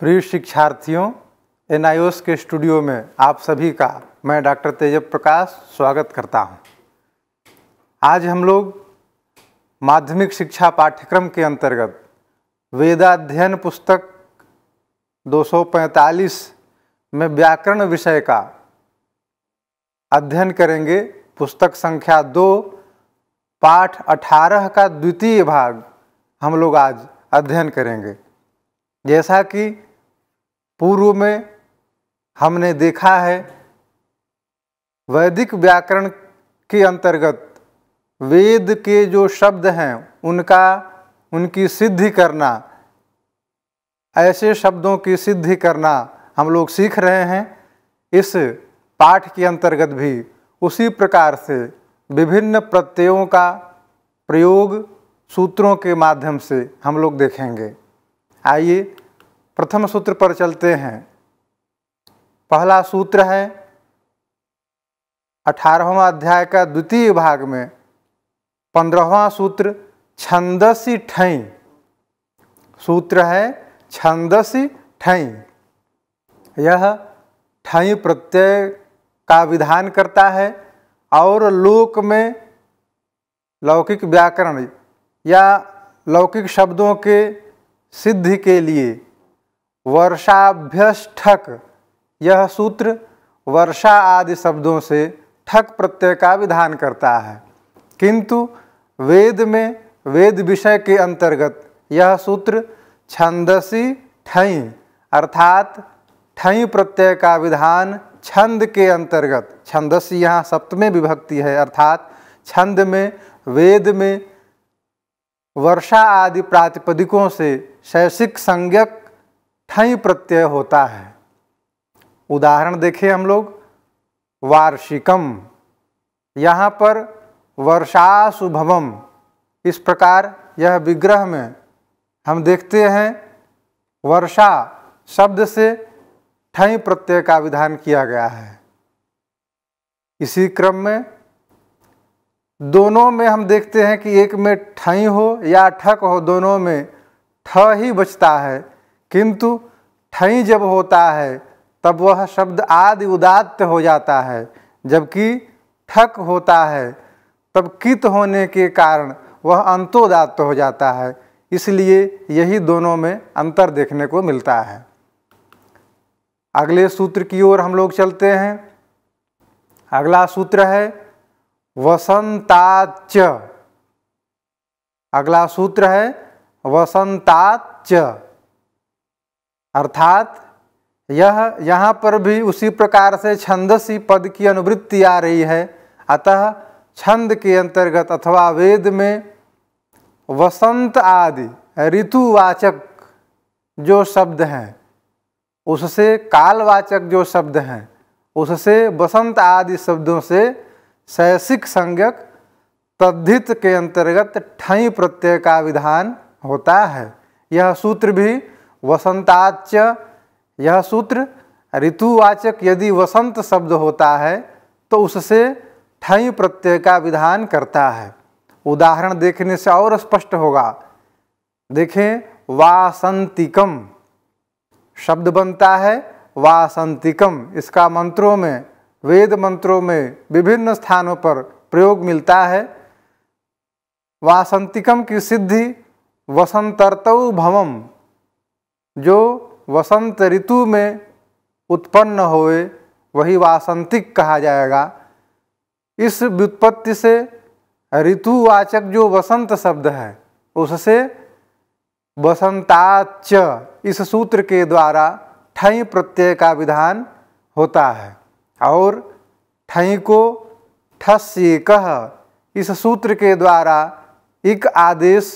प्रिय शिक्षार्थियों एन के स्टूडियो में आप सभी का मैं डॉक्टर तेजब प्रकाश स्वागत करता हूं। आज हम लोग माध्यमिक शिक्षा पाठ्यक्रम के अंतर्गत वेदाध्ययन पुस्तक 245 में व्याकरण विषय का अध्ययन करेंगे पुस्तक संख्या दो पाठ 18 का द्वितीय भाग हम लोग आज अध्ययन करेंगे जैसा कि पूर्व में हमने देखा है वैदिक व्याकरण के अंतर्गत वेद के जो शब्द हैं उनका उनकी सिद्धि करना ऐसे शब्दों की सिद्धि करना हम लोग सीख रहे हैं इस पाठ के अंतर्गत भी उसी प्रकार से विभिन्न प्रत्ययों का प्रयोग सूत्रों के माध्यम से हम लोग देखेंगे आइए प्रथम सूत्र पर चलते हैं पहला सूत्र है अठारहवा अध्याय का द्वितीय भाग में पंद्रहवा सूत्र छंदसी ठई सूत्र है छंदसी ठई यह ठई प्रत्यय का विधान करता है और लोक में लौकिक व्याकरण या लौकिक शब्दों के सिद्धि के लिए वर्षाभ्यष्ठक यह सूत्र वर्षा आदि शब्दों से ठक प्रत्यय का विधान करता है किंतु वेद में वेद विषय के अंतर्गत यह सूत्र छंदसी ठई अर्थात ठई प्रत्यय का विधान छंद के अंतर्गत छंदसी यहाँ सप्तमी विभक्ति है अर्थात छंद में वेद में वर्षा आदि प्रातिपदिकों से शैक्षिक संज्ञक ठई प्रत्यय होता है उदाहरण देखें हम लोग वार्षिकम यहाँ पर वर्षाशुभवम इस प्रकार यह विग्रह में हम देखते हैं वर्षा शब्द से ठई प्रत्यय का विधान किया गया है इसी क्रम में दोनों में हम देखते हैं कि एक में ठई हो या ठक हो दोनों में ठ ही बचता है किंतु ठई जब होता है तब वह शब्द आदि उदात्त हो जाता है जबकि ठक होता है तब कित होने के कारण वह अंतोदात्त हो जाता है इसलिए यही दोनों में अंतर देखने को मिलता है अगले सूत्र की ओर हम लोग चलते हैं अगला सूत्र है वसंताच अगला सूत्र है वसंताच अर्थात यह यहाँ पर भी उसी प्रकार से छंदसी पद की अनुवृत्ति आ रही है अतः छंद के अंतर्गत अथवा वेद में वसंत आदि ऋतुवाचक जो शब्द हैं उससे कालवाचक जो शब्द हैं उससे वसंत आदि शब्दों से शैसिक संज्ञक तद्धित के अंतर्गत ठई प्रत्यय का विधान होता है यह सूत्र भी वसंताच यह सूत्र ऋतुवाचक यदि वसंत शब्द होता है तो उससे ठई प्रत्यय का विधान करता है उदाहरण देखने से और स्पष्ट होगा देखें वासंतिकम शब्द बनता है वासंतिकम इसका मंत्रों में वेद मंत्रों में विभिन्न स्थानों पर प्रयोग मिलता है वासंतिकम की सिद्धि वसंतर्तव भवम जो वसंत ऋतु में उत्पन्न होए वही वासंतिक कहा जाएगा इस व्युत्पत्ति से ऋतुवाचक जो वसंत शब्द है उससे वसंताच इस सूत्र के द्वारा ठई प्रत्यय का विधान होता है और ठई को ठस्य कह इस सूत्र के द्वारा एक आदेश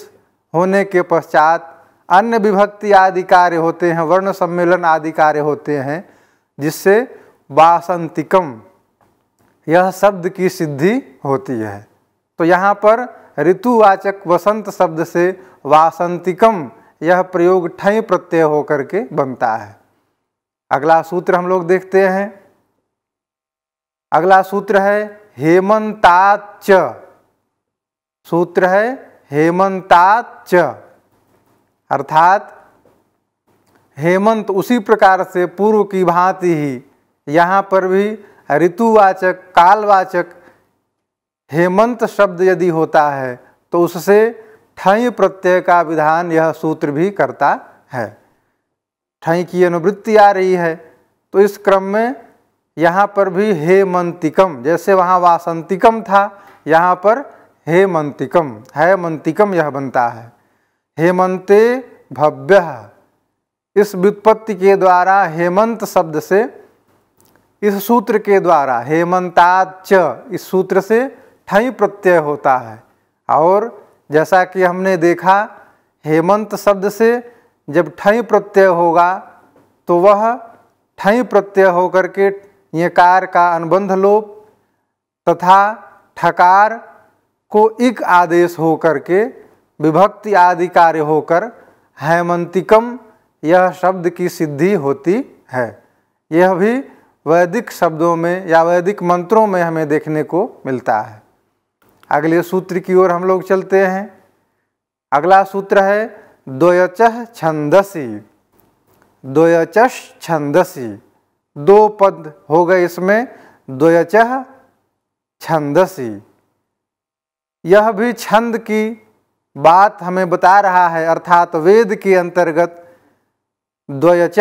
होने के पश्चात अन्य विभक्ति आदि कार्य होते हैं वर्ण सम्मेलन आदि कार्य होते हैं जिससे वासंतिकम यह शब्द की सिद्धि होती है तो यहाँ पर ऋतुवाचक वसंत शब्द से वासंतिकम यह प्रयोग ठय प्रत्यय होकर के बनता है अगला सूत्र हम लोग देखते हैं अगला सूत्र है हेमंताच सूत्र है हेमंताच अर्थात हेमंत उसी प्रकार से पूर्व की भांति ही यहाँ पर भी ऋतुवाचक कालवाचक हेमंत शब्द यदि होता है तो उससे ठई प्रत्यय का विधान यह सूत्र भी करता है ठई की अनुवृत्ति आ रही है तो इस क्रम में यहाँ पर भी हेमंतिकम जैसे वहाँ वासंतिकम था यहाँ पर हेमंतिकम हेमंतिकम मंतिकम यह बनता है हेमंते भव्य इस व्युत्पत्ति के द्वारा हेमंत शब्द से इस सूत्र के द्वारा हेमंताच इस सूत्र से ठई प्रत्यय होता है और जैसा कि हमने देखा हेमंत शब्द से जब ठई प्रत्यय होगा तो वह ठई प्रत्यय होकर के यकार का अनुबंध लोप तथा ठकार को इक आदेश होकर के विभक्ति आदि कार्य होकर हैमंतिकम यह शब्द की सिद्धि होती है यह भी वैदिक शब्दों में या वैदिक मंत्रों में हमें देखने को मिलता है अगले सूत्र की ओर हम लोग चलते हैं अगला सूत्र है द्वयच छंदसी द्वयचश छंदसी दो पद हो गए इसमें द्वयच छंदसी यह भी छंद की बात हमें बता रहा है अर्थात वेद के अंतर्गत द्वयच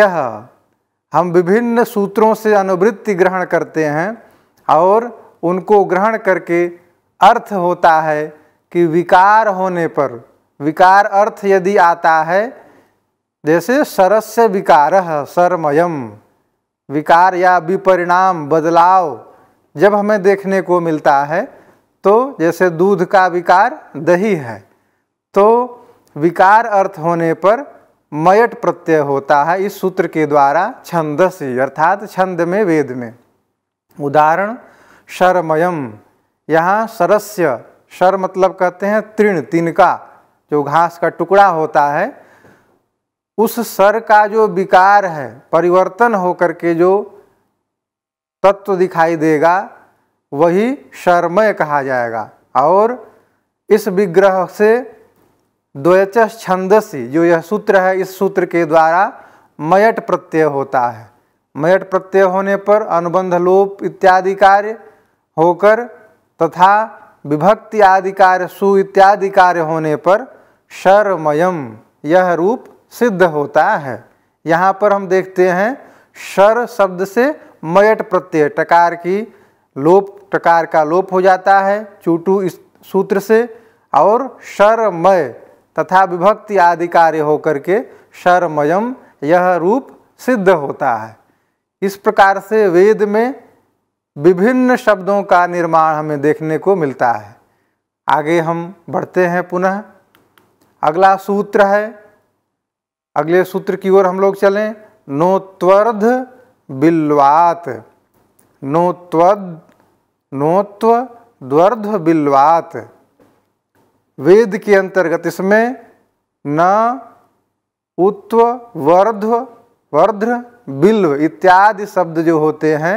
हम विभिन्न सूत्रों से अनुवृत्ति ग्रहण करते हैं और उनको ग्रहण करके अर्थ होता है कि विकार होने पर विकार अर्थ यदि आता है जैसे सरस्य विकार सरमयम विकार या विपरिणाम बदलाव जब हमें देखने को मिलता है तो जैसे दूध का विकार दही है तो विकार अर्थ होने पर मयट प्रत्यय होता है इस सूत्र के द्वारा से अर्थात छंद में वेद में उदाहरण शर्मयम यहाँ सरस्य शर मतलब कहते हैं तृण तिनका जो घास का टुकड़ा होता है उस सर का जो विकार है परिवर्तन होकर के जो तत्व दिखाई देगा वही शर्मय कहा जाएगा और इस विग्रह से द्वैच छंदसी जो यह सूत्र है इस सूत्र के द्वारा मयट प्रत्यय होता है मयट प्रत्यय होने पर अनुबंध लोप इत्यादि कार्य होकर तथा विभक्ति आदि कार्य सु इत्यादि कार्य होने पर शरमयम यह रूप सिद्ध होता है यहाँ पर हम देखते हैं शर शब्द से मयट प्रत्यय टकार की लोप टकार का लोप हो जाता है चूटू इस सूत्र से और शरमय तथा विभक्ति आदि कार्य होकर के शर्मयम यह रूप सिद्ध होता है इस प्रकार से वेद में विभिन्न शब्दों का निर्माण हमें देखने को मिलता है आगे हम बढ़ते हैं पुनः अगला सूत्र है अगले सूत्र की ओर हम लोग चलें नोत्वर्ध बिल्वात नोत्व नोत्व द्वर्ध बिल्वात वेद के अंतर्गत इसमें न उत्व वर्ध्व वर्ध्र बिल्व इत्यादि शब्द जो होते हैं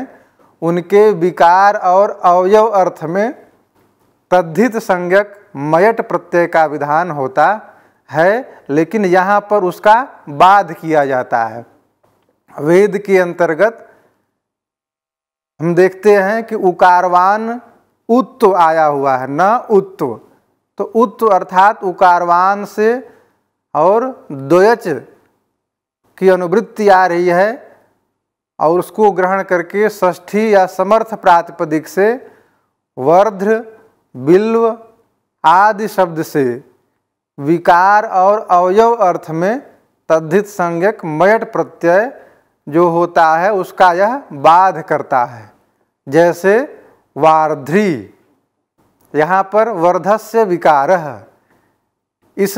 उनके विकार और अवयव अर्थ में तद्धित संज्ञक मयट प्रत्यय का विधान होता है लेकिन यहाँ पर उसका बाध किया जाता है वेद के अंतर्गत हम देखते हैं कि उकारवान उत्व आया हुआ है न उत्व तो उत् अर्थात उकारवान से और द्वयच की अनुवृत्ति आ रही है और उसको ग्रहण करके षष्ठी या समर्थ प्रातिपदिक से वर्ध्र बिल्व आदि शब्द से विकार और अवयव अर्थ में तद्धित संज्ञक मयट प्रत्यय जो होता है उसका यह बाध करता है जैसे वार्ध्री यहाँ पर वर्धस्य विकार इस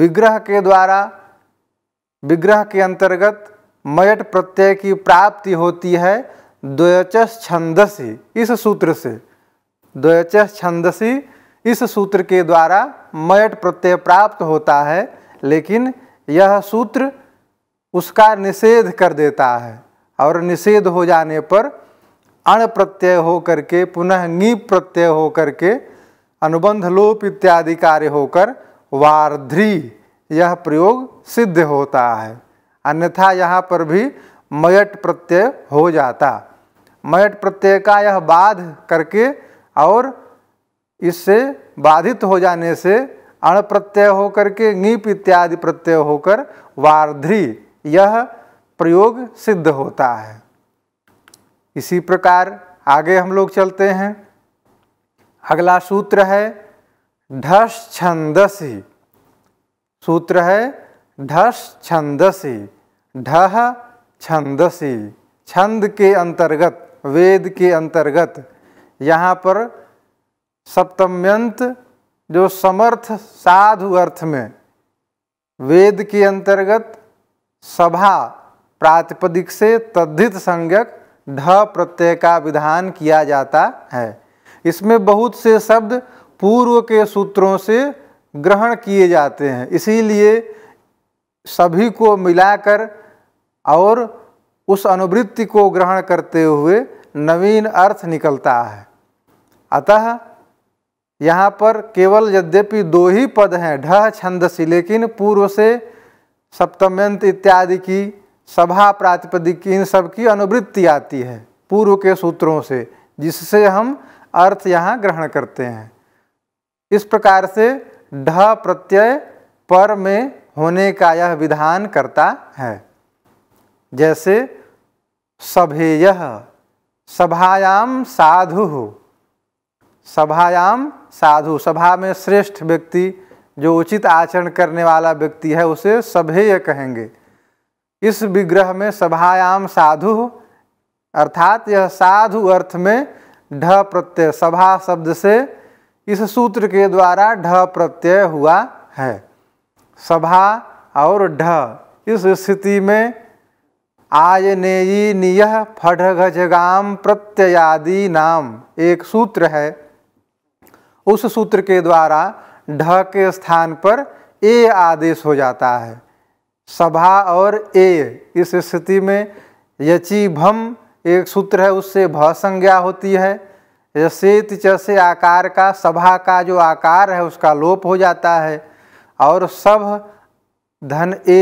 विग्रह के द्वारा विग्रह के अंतर्गत मयट प्रत्यय की प्राप्ति होती है द्वयचस छंदसी इस सूत्र से द्वयचस छंदसी इस सूत्र के द्वारा मयट प्रत्यय प्राप्त होता है लेकिन यह सूत्र उसका निषेध कर देता है और निषेध हो जाने पर अण प्रत्यय हो करके पुनः नी प्रत्यय हो करके अनुबंध लोप इत्यादि कार्य होकर वार्ध्री यह प्रयोग सिद्ध होता है अन्यथा यहाँ पर भी मयट प्रत्यय हो जाता मयट प्रत्यय का यह बाध करके और इससे बाधित हो जाने से अण प्रत्यय होकर के नीप इत्यादि प्रत्यय होकर वार्ध्री यह प्रयोग सिद्ध होता है इसी प्रकार आगे हम लोग चलते हैं अगला सूत्र है ढस छंदसी सूत्र है ढस छंदसी ढह छंदसी छंद के अंतर्गत वेद के अंतर्गत यहाँ पर सप्तम्यंत जो समर्थ साधु अर्थ में वेद के अंतर्गत सभा प्रातिपदिक से तद्धित संज्ञक ढ प्रत्यय का विधान किया जाता है इसमें बहुत से शब्द पूर्व के सूत्रों से ग्रहण किए जाते हैं इसीलिए सभी को मिलाकर और उस अनुवृत्ति को ग्रहण करते हुए नवीन अर्थ निकलता है अतः यहाँ पर केवल यद्यपि दो ही पद हैं ढह छंद सी लेकिन पूर्व से सप्तम्यंत इत्यादि की सभा प्रातिपदिक इन सब की अनुवृत्ति आती है पूर्व के सूत्रों से जिससे हम अर्थ यहाँ ग्रहण करते हैं इस प्रकार से ढ प्रत्यय पर में होने का यह विधान करता है जैसे सभेय सभायाम साधु सभायाम साधु सभा में श्रेष्ठ व्यक्ति जो उचित आचरण करने वाला व्यक्ति है उसे सभेय कहेंगे इस विग्रह में सभायाम साधु अर्थात यह साधु अर्थ में ढ प्रत्यय सभा शब्द से इस सूत्र के द्वारा ढ प्रत्यय हुआ है सभा और ढ इस स्थिति में आयनेयी निय फढ़घजगाम प्रत्ययादि नाम एक सूत्र है उस सूत्र के द्वारा ढ के स्थान पर ए आदेश हो जाता है सभा और ए इस स्थिति में यची भम एक सूत्र है उससे भ संज्ञा होती है यसे जैसे आकार का सभा का जो आकार है उसका लोप हो जाता है और सभ धन ए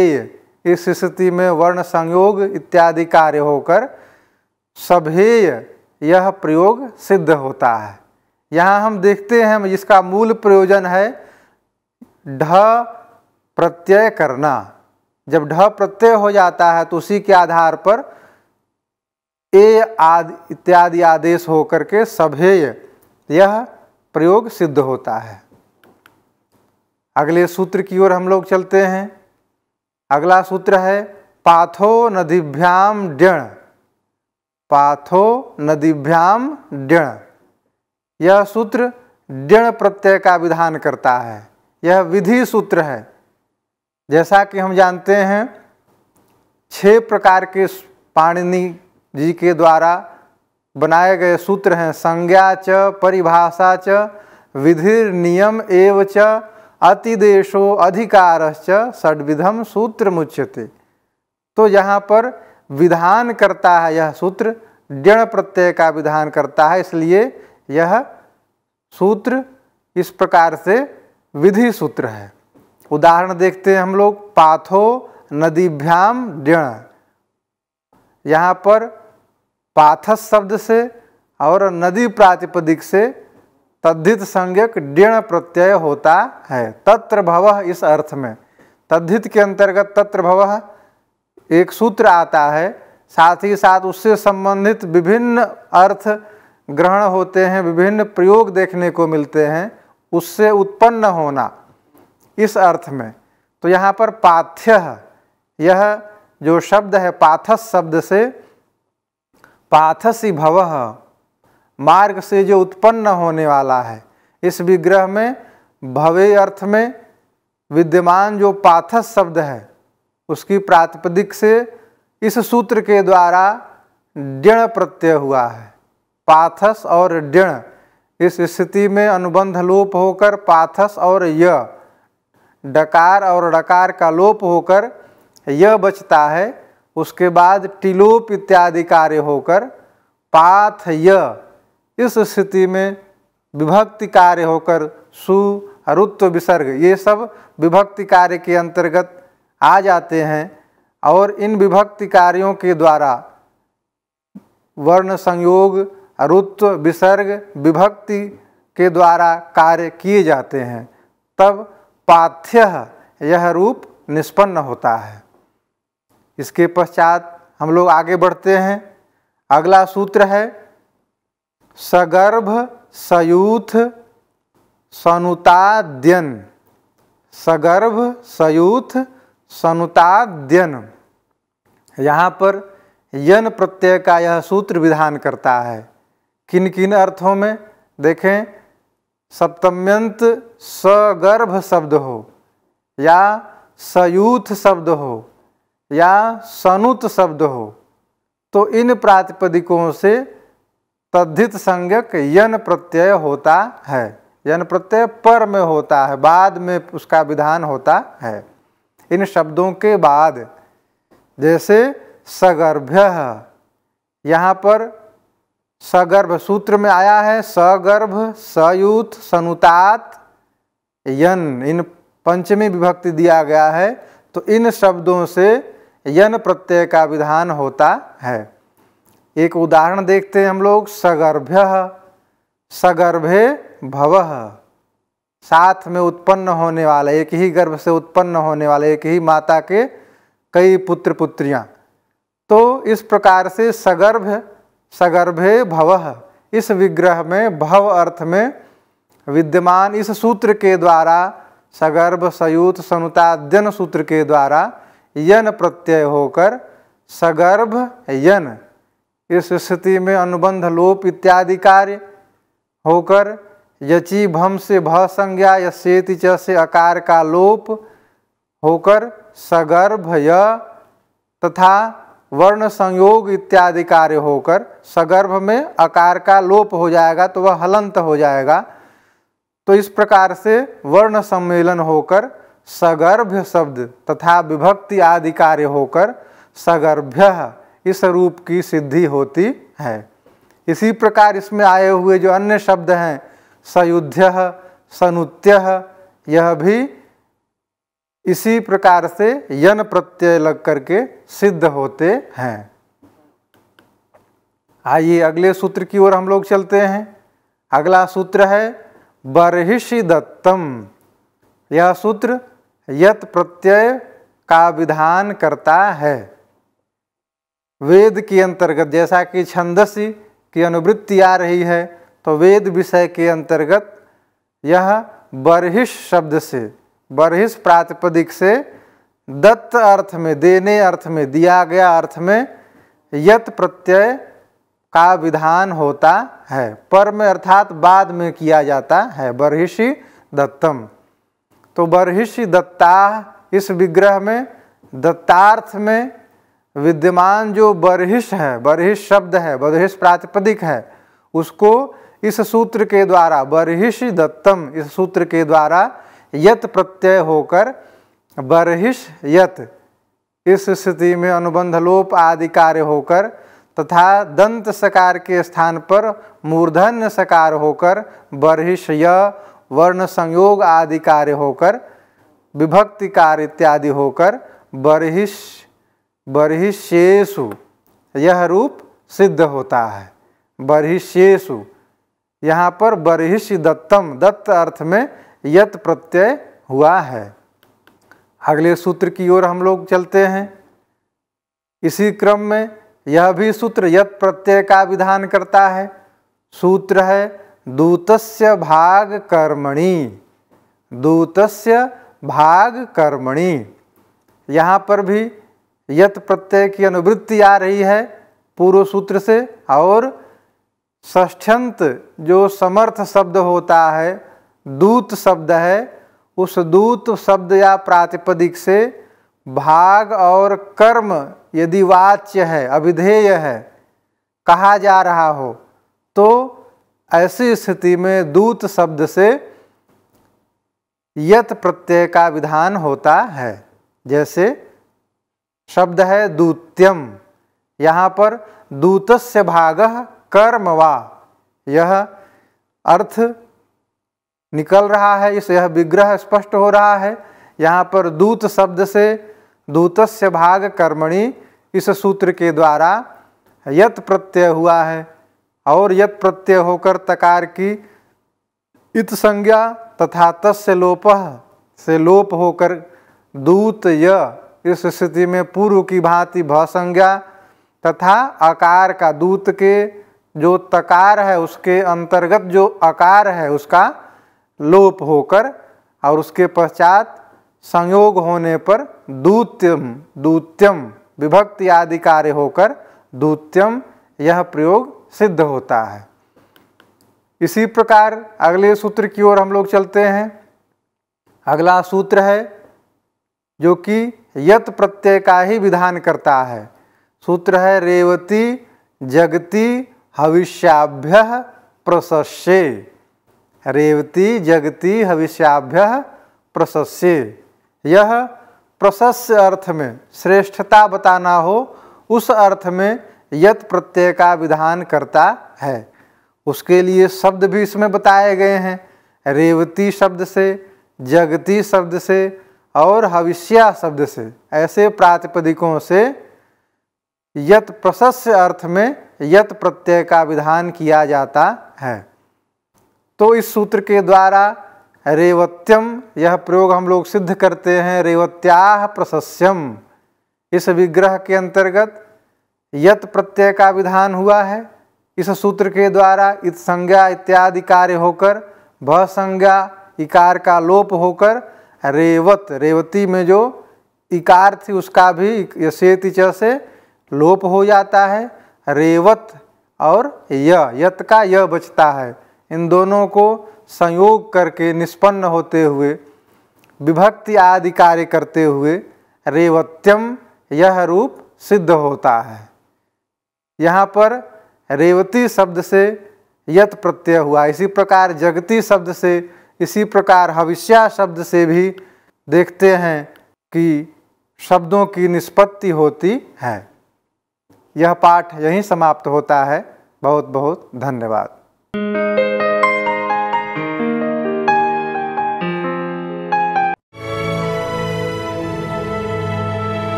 इस स्थिति में वर्ण संयोग इत्यादि कार्य होकर सभेय यह प्रयोग सिद्ध होता है यहाँ हम देखते हैं इसका मूल प्रयोजन है ढ प्रत्यय करना जब ढ प्रत्यय हो जाता है तो उसी के आधार पर ए आदि इत्यादि आदेश होकर के सभेय यह प्रयोग सिद्ध होता है अगले सूत्र की ओर हम लोग चलते हैं अगला सूत्र है पाथो नदीभ्याम ड्यण पाथो नदीभ्याम ड्यण यह सूत्र ड्यण प्रत्यय का विधान करता है यह विधि सूत्र है जैसा कि हम जानते हैं छह प्रकार के पाणिनि जी के द्वारा बनाए गए सूत्र हैं संज्ञा च परिभाषा च विधिर नियम एव च अतिदेशो अधिकारश्च षडविधम सूत्र मुच्यते तो यहाँ पर विधान करता है यह सूत्र जड़ प्रत्यय का विधान करता है इसलिए यह सूत्र इस प्रकार से विधि सूत्र है उदाहरण देखते हैं हम लोग पाथो नदीभ्याम डेण यहाँ पर पाथस शब्द से और नदी प्रातिपदिक से तद्धित संज्ञक डेण प्रत्यय होता है तत्र भव इस अर्थ में तद्धित के अंतर्गत तत्र भव एक सूत्र आता है साथ ही साथ उससे संबंधित विभिन्न अर्थ ग्रहण होते हैं विभिन्न प्रयोग देखने को मिलते हैं उससे उत्पन्न होना इस अर्थ में तो यहाँ पर पाथ्य यह जो शब्द है पाथस शब्द से पाथसी भव मार्ग से जो उत्पन्न होने वाला है इस विग्रह में भवे अर्थ में विद्यमान जो पाथस शब्द है उसकी प्रातिपदिक से इस सूत्र के द्वारा ड्यण प्रत्यय हुआ है पाथस और ड्यण इस स्थिति में अनुबंध लोप होकर पाथस और य डकार और डकार का लोप होकर यह बचता है उसके बाद टिलोप इत्यादि कार्य होकर पाथ य इस स्थिति में विभक्ति कार्य होकर सु रुत्व विसर्ग ये सब विभक्ति कार्य के अंतर्गत आ जाते हैं और इन विभक्ति कार्यों के द्वारा वर्ण संयोग रुत्व विसर्ग विभक्ति के द्वारा कार्य किए जाते हैं तब पाथ्य यह रूप निष्पन्न होता है इसके पश्चात हम लोग आगे बढ़ते हैं अगला सूत्र है सगर्भ सयूथ सनुताद्यन सगर्भ सयूथ सनुताद्यन यहाँ पर यन प्रत्यय का यह सूत्र विधान करता है किन किन अर्थों में देखें सप्तम्यंत सगर्भ शब्द हो या सयूथ शब्द हो या सनुत शब्द हो तो इन प्रातिपदिकों से तद्धित संज्ञक यन प्रत्यय होता है यन प्रत्यय पर में होता है बाद में उसका विधान होता है इन शब्दों के बाद जैसे सगर्भ्य यहाँ पर सगर्भ सूत्र में आया है सगर्भ सयूथ सनुतात यन इन पंचमी विभक्ति दिया गया है तो इन शब्दों से यन प्रत्यय का विधान होता है एक उदाहरण देखते हैं हम लोग सगर्भ्य सगर्भे भव साथ में उत्पन्न होने वाले एक ही गर्भ से उत्पन्न होने वाले एक ही माता के कई पुत्र पुत्रियां तो इस प्रकार से सगर्भ सगर्भे भव इस विग्रह में भव अर्थ में विद्यमान इस सूत्र के द्वारा सगर्भ सयूत सनुताद्यन सूत्र के द्वारा यन प्रत्यय होकर सगर्भ यन इस स्थिति में अनुबंध लोप इत्यादि कार्य होकर यची भम से भ संज्ञा य से च से अकार का लोप होकर सगर्भ य तथा वर्ण संयोग इत्यादि कार्य होकर सगर्भ में आकार का लोप हो जाएगा तो वह हलंत हो जाएगा तो इस प्रकार से वर्ण सम्मेलन होकर सगर्भ शब्द तथा विभक्ति आदि कार्य होकर सगर्भ्य इस रूप की सिद्धि होती है इसी प्रकार इसमें आए हुए जो अन्य शब्द हैं सयुध्य सनुत्य यह भी इसी प्रकार से यन प्रत्यय लग करके सिद्ध होते हैं आइए अगले सूत्र की ओर हम लोग चलते हैं अगला सूत्र है बरहिषि दत्तम यह सूत्र यत प्रत्यय का विधान करता है वेद के अंतर्गत जैसा कि छंदसी की अनुवृत्ति आ रही है तो वेद विषय के अंतर्गत यह बरहिष शब्द से बरहिस प्रातिपदिक से दत्त अर्थ में देने अर्थ में दिया गया अर्थ में यत प्रत्यय का विधान होता है पर में अर्थात बाद में किया जाता है बरहिषि दत्तम तो बरहिषि दत्ता इस विग्रह में दत्तार्थ में विद्यमान जो बरहिष है बरहिष शब्द है बरहिष प्रातिपदिक है उसको इस सूत्र के द्वारा बरहिषि दत्तम इस सूत्र के द्वारा यत प्रत्यय होकर बरहिष यत इस स्थिति में अनुबंध लोप आदि कार्य होकर तथा दंत सकार के स्थान पर मूर्धन्य सकार होकर बरहिष य वर्ण संयोग आदि कार्य होकर विभक्ति कार्य इत्यादि होकर बरहिष बरहिषेशु यह रूप सिद्ध होता है बरहिषेशु यहाँ पर बरहिष दत्तम दत्त अर्थ में यत प्रत्यय हुआ है अगले सूत्र की ओर हम लोग चलते हैं इसी क्रम में यह भी सूत्र यत प्रत्यय का विधान करता है सूत्र है दूतस्य भाग कर्मणि दूतस्य भाग कर्मणि यहाँ पर भी यत प्रत्यय की अनुवृत्ति आ रही है पूर्व सूत्र से और ष्ठ्यंत जो समर्थ शब्द होता है दूत शब्द है उस दूत शब्द या प्रातिपदिक से भाग और कर्म यदि वाच्य है अभिधेय है कहा जा रहा हो तो ऐसी स्थिति में दूत शब्द से यत प्रत्यय का विधान होता है जैसे शब्द है दूत्यम यहाँ पर दूतस्य भाग कर्म वा यह अर्थ निकल रहा है इस यह विग्रह स्पष्ट हो रहा है यहाँ पर दूत शब्द से दूतस्य भाग कर्मणि इस सूत्र के द्वारा यत प्रत्यय हुआ है और यत प्रत्यय होकर तकार की इत संज्ञा तथा तस्य लोप से लोप होकर दूत य इस स्थिति में पूर्व की भांति भ संज्ञा तथा आकार का दूत के जो तकार है उसके अंतर्गत जो आकार है उसका लोप होकर और उसके पश्चात संयोग होने पर दूत्यम दूत्यम विभक्ति आदि कार्य होकर दूत्यम यह प्रयोग सिद्ध होता है इसी प्रकार अगले सूत्र की ओर हम लोग चलते हैं अगला सूत्र है जो कि यत प्रत्यय का ही विधान करता है सूत्र है रेवती जगती हविष्याभ्य प्रशस्ये रेवती जगती हविष्याभ्य प्रशस्य यह प्रशस्य अर्थ में श्रेष्ठता बताना हो उस अर्थ में यत प्रत्यय का विधान करता है उसके लिए शब्द भी इसमें बताए गए हैं रेवती शब्द से जगती शब्द से और हविष्या शब्द से ऐसे प्रातिपदिकों से यत प्रशस्य अर्थ में यत प्रत्यय का विधान किया जाता है तो इस सूत्र के द्वारा रेवत्यम यह प्रयोग हम लोग सिद्ध करते हैं रेवत्या प्रशस्यम इस विग्रह के अंतर्गत यत प्रत्यय का विधान हुआ है इस सूत्र के द्वारा इत संज्ञा इत्यादि कार्य होकर भ संज्ञा इकार का लोप होकर रेवत रेवती में जो इकार थी उसका भी यशेत से लोप हो जाता है रेवत और य यत का य बचता है इन दोनों को संयोग करके निष्पन्न होते हुए विभक्ति आदि कार्य करते हुए रेवत्यम यह रूप सिद्ध होता है यहाँ पर रेवती शब्द से यत प्रत्यय हुआ इसी प्रकार जगती शब्द से इसी प्रकार हविष्या शब्द से भी देखते हैं कि शब्दों की निष्पत्ति होती है यह पाठ यहीं समाप्त होता है बहुत बहुत धन्यवाद